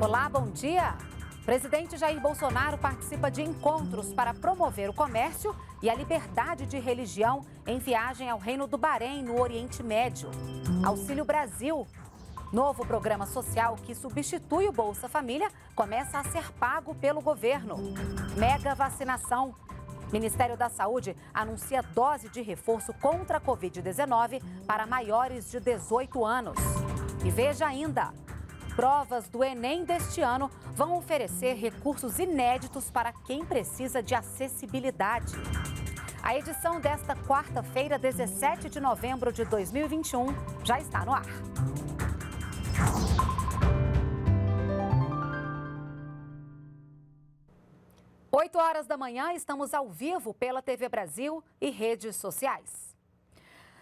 Olá, bom dia. Presidente Jair Bolsonaro participa de encontros para promover o comércio e a liberdade de religião em viagem ao Reino do Bahrein, no Oriente Médio. Auxílio Brasil. Novo programa social que substitui o Bolsa Família começa a ser pago pelo governo. Mega vacinação. Ministério da Saúde anuncia dose de reforço contra a Covid-19 para maiores de 18 anos. E veja ainda provas do Enem deste ano vão oferecer recursos inéditos para quem precisa de acessibilidade. A edição desta quarta-feira, 17 de novembro de 2021, já está no ar. Oito horas da manhã, estamos ao vivo pela TV Brasil e redes sociais.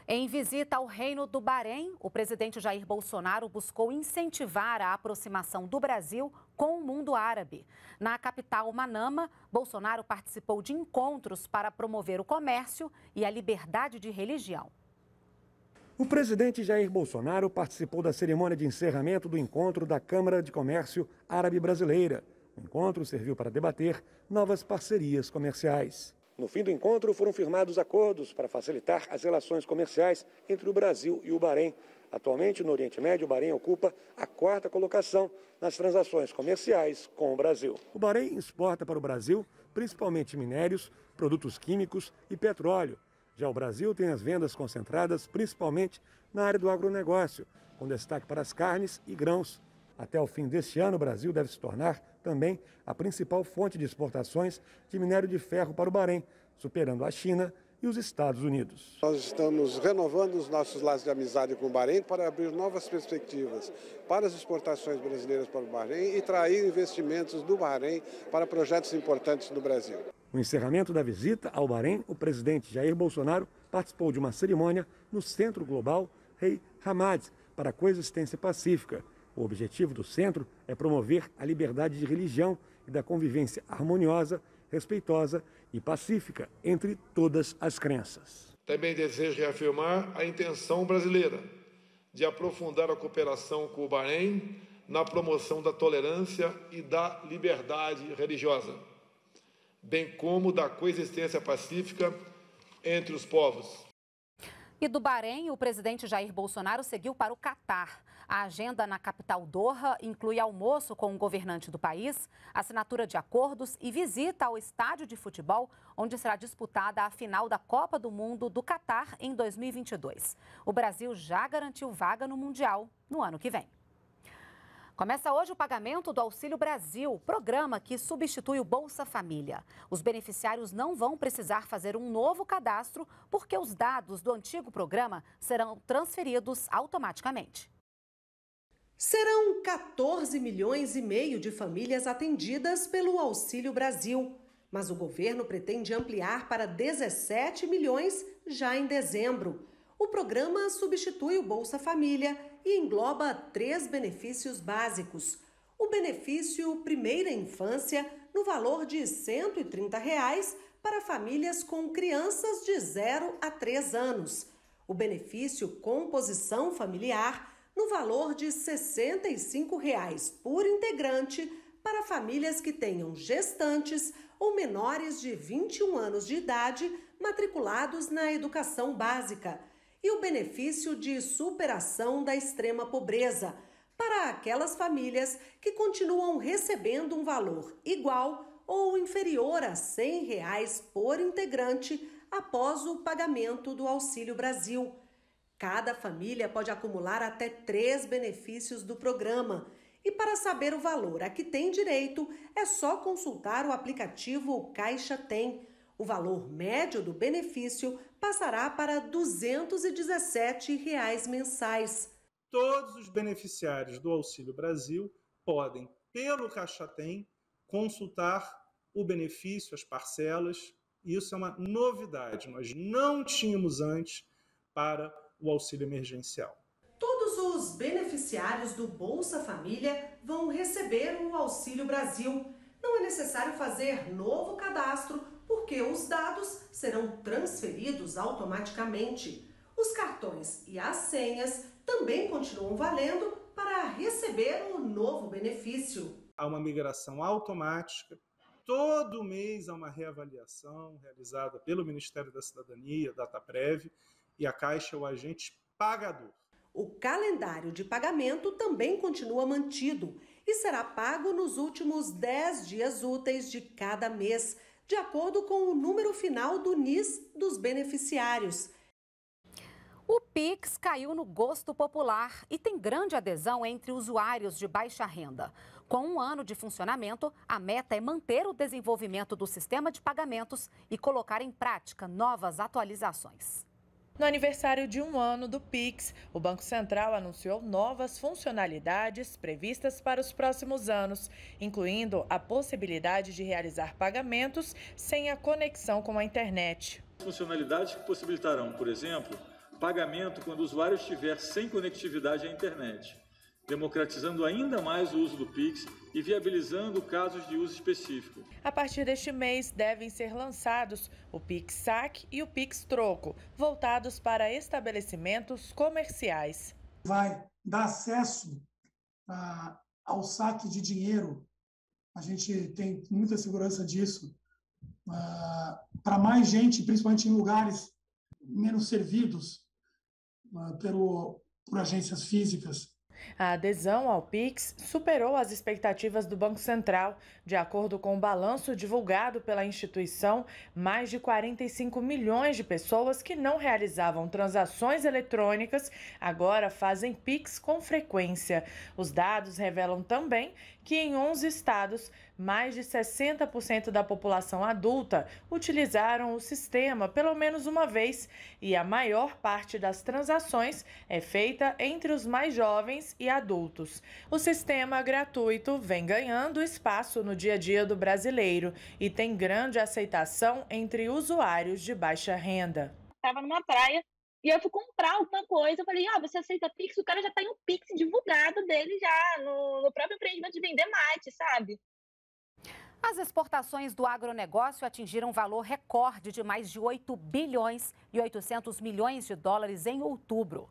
Em visita ao Reino do Bahrein, o presidente Jair Bolsonaro buscou incentivar a aproximação do Brasil com o mundo árabe. Na capital Manama, Bolsonaro participou de encontros para promover o comércio e a liberdade de religião. O presidente Jair Bolsonaro participou da cerimônia de encerramento do encontro da Câmara de Comércio Árabe Brasileira. O encontro serviu para debater novas parcerias comerciais. No fim do encontro, foram firmados acordos para facilitar as relações comerciais entre o Brasil e o Bahrein. Atualmente, no Oriente Médio, o Bahrein ocupa a quarta colocação nas transações comerciais com o Brasil. O Bahrein exporta para o Brasil principalmente minérios, produtos químicos e petróleo. Já o Brasil tem as vendas concentradas principalmente na área do agronegócio, com destaque para as carnes e grãos. Até o fim deste ano, o Brasil deve se tornar também a principal fonte de exportações de minério de ferro para o Bahrein, superando a China e os Estados Unidos. Nós estamos renovando os nossos laços de amizade com o Bahrein para abrir novas perspectivas para as exportações brasileiras para o Bahrein e trair investimentos do Bahrein para projetos importantes no Brasil. No encerramento da visita ao Bahrein, o presidente Jair Bolsonaro participou de uma cerimônia no Centro Global Rei Hamad para a coexistência pacífica o objetivo do centro é promover a liberdade de religião e da convivência harmoniosa, respeitosa e pacífica entre todas as crenças. Também desejo reafirmar a intenção brasileira de aprofundar a cooperação com o Bahrein na promoção da tolerância e da liberdade religiosa, bem como da coexistência pacífica entre os povos e do Bahrein, o presidente Jair Bolsonaro seguiu para o Catar. A agenda na capital Doha inclui almoço com o governante do país, assinatura de acordos e visita ao estádio de futebol, onde será disputada a final da Copa do Mundo do Catar em 2022. O Brasil já garantiu vaga no Mundial no ano que vem. Começa hoje o pagamento do Auxílio Brasil, programa que substitui o Bolsa Família. Os beneficiários não vão precisar fazer um novo cadastro, porque os dados do antigo programa serão transferidos automaticamente. Serão 14 milhões e meio de famílias atendidas pelo Auxílio Brasil, mas o governo pretende ampliar para 17 milhões já em dezembro. O programa substitui o Bolsa Família e engloba três benefícios básicos. O benefício Primeira Infância, no valor de R$ 130 reais para famílias com crianças de 0 a 3 anos. O benefício Composição Familiar, no valor de R$ 65,00 reais por integrante para famílias que tenham gestantes ou menores de 21 anos de idade matriculados na educação básica, e o benefício de superação da extrema pobreza para aquelas famílias que continuam recebendo um valor igual ou inferior a R$ 100 reais por integrante após o pagamento do Auxílio Brasil. Cada família pode acumular até três benefícios do programa. E para saber o valor a que tem direito, é só consultar o aplicativo Caixa Tem o valor médio do benefício passará para R$ 217 reais mensais. Todos os beneficiários do Auxílio Brasil podem, pelo Caixa Tem, consultar o benefício, as parcelas. Isso é uma novidade. Nós não tínhamos antes para o auxílio emergencial. Todos os beneficiários do Bolsa Família vão receber o Auxílio Brasil. Não é necessário fazer novo cadastro porque os dados serão transferidos automaticamente. Os cartões e as senhas também continuam valendo para receber o um novo benefício. Há uma migração automática. Todo mês há uma reavaliação realizada pelo Ministério da Cidadania, DataPrev, e a Caixa é o agente pagador. O calendário de pagamento também continua mantido e será pago nos últimos 10 dias úteis de cada mês, de acordo com o número final do NIS dos beneficiários. O Pix caiu no gosto popular e tem grande adesão entre usuários de baixa renda. Com um ano de funcionamento, a meta é manter o desenvolvimento do sistema de pagamentos e colocar em prática novas atualizações. No aniversário de um ano do PIX, o Banco Central anunciou novas funcionalidades previstas para os próximos anos, incluindo a possibilidade de realizar pagamentos sem a conexão com a internet. Funcionalidades que possibilitarão, por exemplo, pagamento quando o usuário estiver sem conectividade à internet democratizando ainda mais o uso do Pix e viabilizando casos de uso específico. A partir deste mês, devem ser lançados o Pix Saque e o Pix Troco, voltados para estabelecimentos comerciais. Vai dar acesso a, ah, ao saque de dinheiro, a gente tem muita segurança disso, ah, para mais gente, principalmente em lugares menos servidos ah, pelo, por agências físicas a adesão ao PIX superou as expectativas do Banco Central. De acordo com o balanço divulgado pela instituição, mais de 45 milhões de pessoas que não realizavam transações eletrônicas agora fazem PIX com frequência. Os dados revelam também que em 11 estados, mais de 60% da população adulta utilizaram o sistema pelo menos uma vez e a maior parte das transações é feita entre os mais jovens e adultos. O sistema gratuito vem ganhando espaço no dia a dia do brasileiro e tem grande aceitação entre usuários de baixa renda. Estava numa praia e eu fui comprar alguma coisa, eu falei, ah, você aceita Pix? O cara já tem tá um Pix divulgado dele já, no, no próprio empreendimento de vender mate, sabe? As exportações do agronegócio atingiram um valor recorde de mais de 8 bilhões e 800 milhões de dólares em outubro.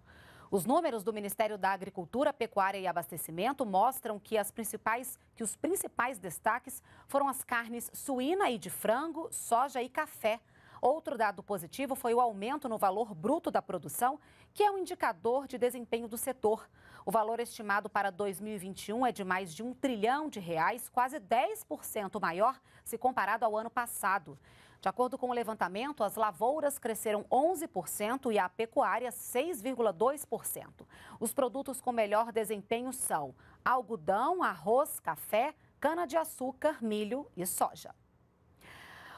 Os números do Ministério da Agricultura, Pecuária e Abastecimento mostram que, as principais, que os principais destaques foram as carnes suína e de frango, soja e café. Outro dado positivo foi o aumento no valor bruto da produção, que é um indicador de desempenho do setor. O valor estimado para 2021 é de mais de um trilhão de reais, quase 10% maior se comparado ao ano passado. De acordo com o levantamento, as lavouras cresceram 11% e a pecuária 6,2%. Os produtos com melhor desempenho são algodão, arroz, café, cana-de-açúcar, milho e soja.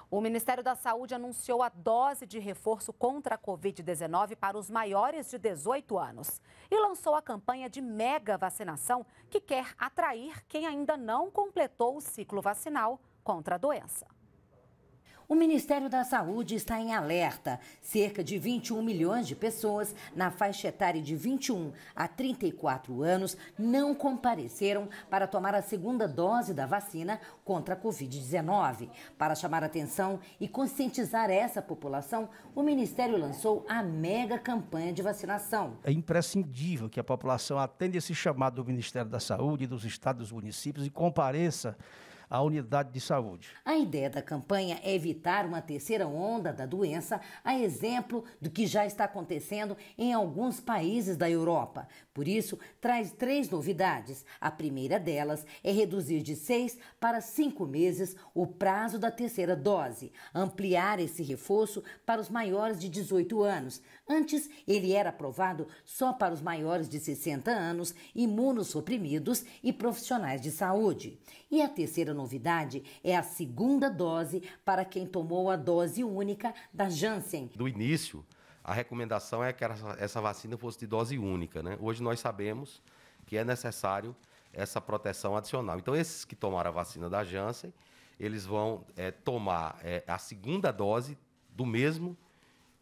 O Ministério da Saúde anunciou a dose de reforço contra a Covid-19 para os maiores de 18 anos e lançou a campanha de mega vacinação que quer atrair quem ainda não completou o ciclo vacinal contra a doença. O Ministério da Saúde está em alerta. Cerca de 21 milhões de pessoas na faixa etária de 21 a 34 anos não compareceram para tomar a segunda dose da vacina contra a Covid-19. Para chamar atenção e conscientizar essa população, o Ministério lançou a mega campanha de vacinação. É imprescindível que a população atenda esse chamado do Ministério da Saúde, dos estados, e municípios e compareça à unidade de saúde. A ideia da campanha é evitar uma terceira onda da doença, a exemplo do que já está acontecendo em alguns países da Europa. Por isso, traz três novidades. A primeira delas é reduzir de seis para cinco meses o prazo da terceira dose, ampliar esse reforço para os maiores de 18 anos. Antes, ele era aprovado só para os maiores de 60 anos, imunossuprimidos e profissionais de saúde. E a terceira novidade é a segunda dose para quem tomou a dose única da Janssen. Do início, a recomendação é que essa vacina fosse de dose única. Né? Hoje nós sabemos que é necessário essa proteção adicional. Então, esses que tomaram a vacina da Janssen, eles vão é, tomar é, a segunda dose do mesmo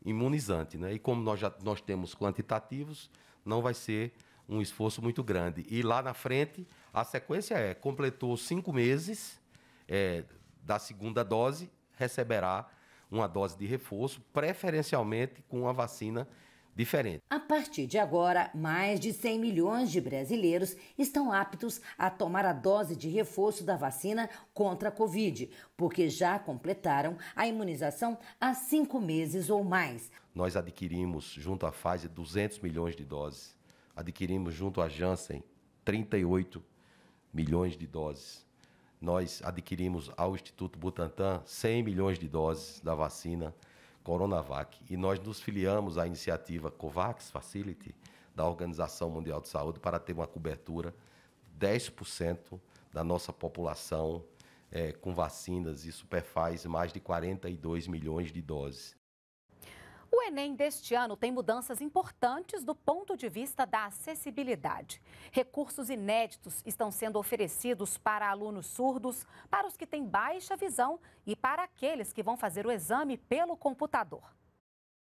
imunizante. Né? E como nós já nós temos quantitativos, não vai ser um esforço muito grande. E lá na frente, a sequência é: completou cinco meses é, da segunda dose, receberá uma dose de reforço, preferencialmente com uma vacina diferente. A partir de agora, mais de 100 milhões de brasileiros estão aptos a tomar a dose de reforço da vacina contra a Covid, porque já completaram a imunização há cinco meses ou mais. Nós adquirimos, junto à fase 200 milhões de doses adquirimos junto à Janssen 38 milhões de doses. Nós adquirimos ao Instituto Butantan 100 milhões de doses da vacina Coronavac. E nós nos filiamos à iniciativa COVAX Facility da Organização Mundial de Saúde para ter uma cobertura 10% da nossa população é, com vacinas. Isso perfaz mais de 42 milhões de doses. O Enem deste ano tem mudanças importantes do ponto de vista da acessibilidade. Recursos inéditos estão sendo oferecidos para alunos surdos, para os que têm baixa visão e para aqueles que vão fazer o exame pelo computador.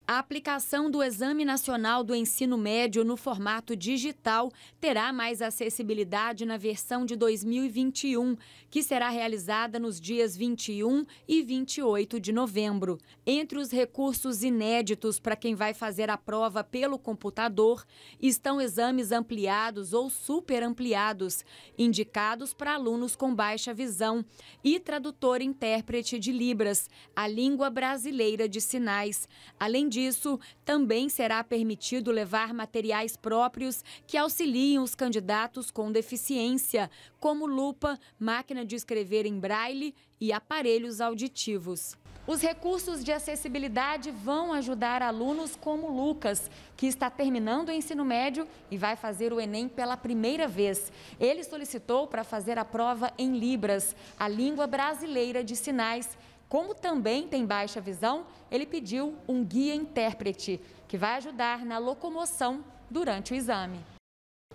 A aplicação do Exame Nacional do Ensino Médio no formato digital terá mais acessibilidade na versão de 2021, que será realizada nos dias 21 e 28 de novembro. Entre os recursos inéditos para quem vai fazer a prova pelo computador estão exames ampliados ou superampliados, indicados para alunos com baixa visão, e tradutor-intérprete de Libras, a língua brasileira de sinais, além disso, também será permitido levar materiais próprios que auxiliem os candidatos com deficiência, como lupa, máquina de escrever em braille e aparelhos auditivos. Os recursos de acessibilidade vão ajudar alunos como Lucas, que está terminando o ensino médio e vai fazer o Enem pela primeira vez. Ele solicitou para fazer a prova em Libras, a língua brasileira de sinais, como também tem baixa visão, ele pediu um guia intérprete, que vai ajudar na locomoção durante o exame.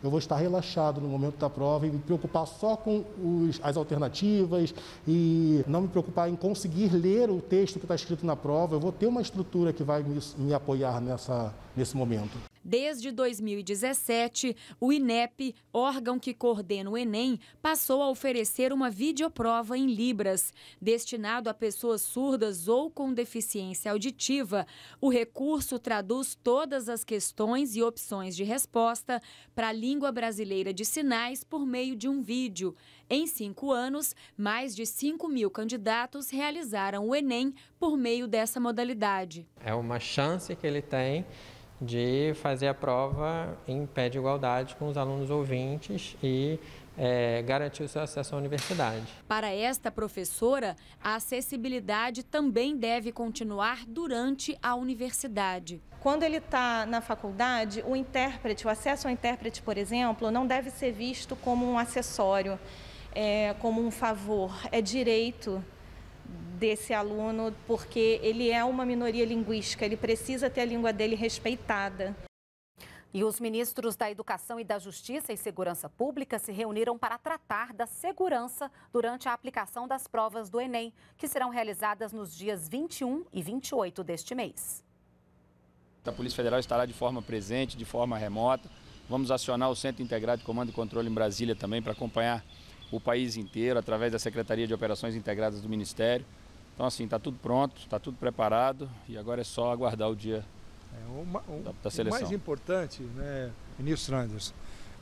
Eu vou estar relaxado no momento da prova e me preocupar só com os, as alternativas e não me preocupar em conseguir ler o texto que está escrito na prova. Eu vou ter uma estrutura que vai me, me apoiar nessa, nesse momento. Desde 2017, o INEP, órgão que coordena o Enem, passou a oferecer uma videoprova em Libras. Destinado a pessoas surdas ou com deficiência auditiva, o recurso traduz todas as questões e opções de resposta para a língua brasileira de sinais por meio de um vídeo. Em cinco anos, mais de 5 mil candidatos realizaram o Enem por meio dessa modalidade. É uma chance que ele tem de fazer a prova em pé de igualdade com os alunos ouvintes e é, garantir o seu acesso à universidade. Para esta professora, a acessibilidade também deve continuar durante a universidade. Quando ele está na faculdade, o intérprete, o acesso ao intérprete, por exemplo, não deve ser visto como um acessório, é, como um favor, é direito desse aluno, porque ele é uma minoria linguística, ele precisa ter a língua dele respeitada. E os ministros da Educação e da Justiça e Segurança Pública se reuniram para tratar da segurança durante a aplicação das provas do Enem, que serão realizadas nos dias 21 e 28 deste mês. A Polícia Federal estará de forma presente, de forma remota. Vamos acionar o Centro Integrado de Comando e Controle em Brasília também para acompanhar o país inteiro, através da Secretaria de Operações Integradas do Ministério. Então assim, está tudo pronto, está tudo preparado e agora é só aguardar o dia é, uma, um, da, da, seleção. O mais importante, né, ministro Anderson,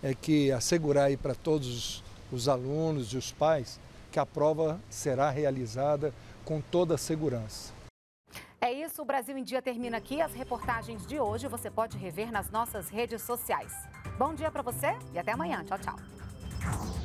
é que assegurar aí para todos os alunos e os pais que a prova será realizada com toda a segurança. É isso, o Brasil em Dia termina aqui. As reportagens de hoje você pode rever nas nossas redes sociais. Bom dia para você e até amanhã. Tchau, tchau.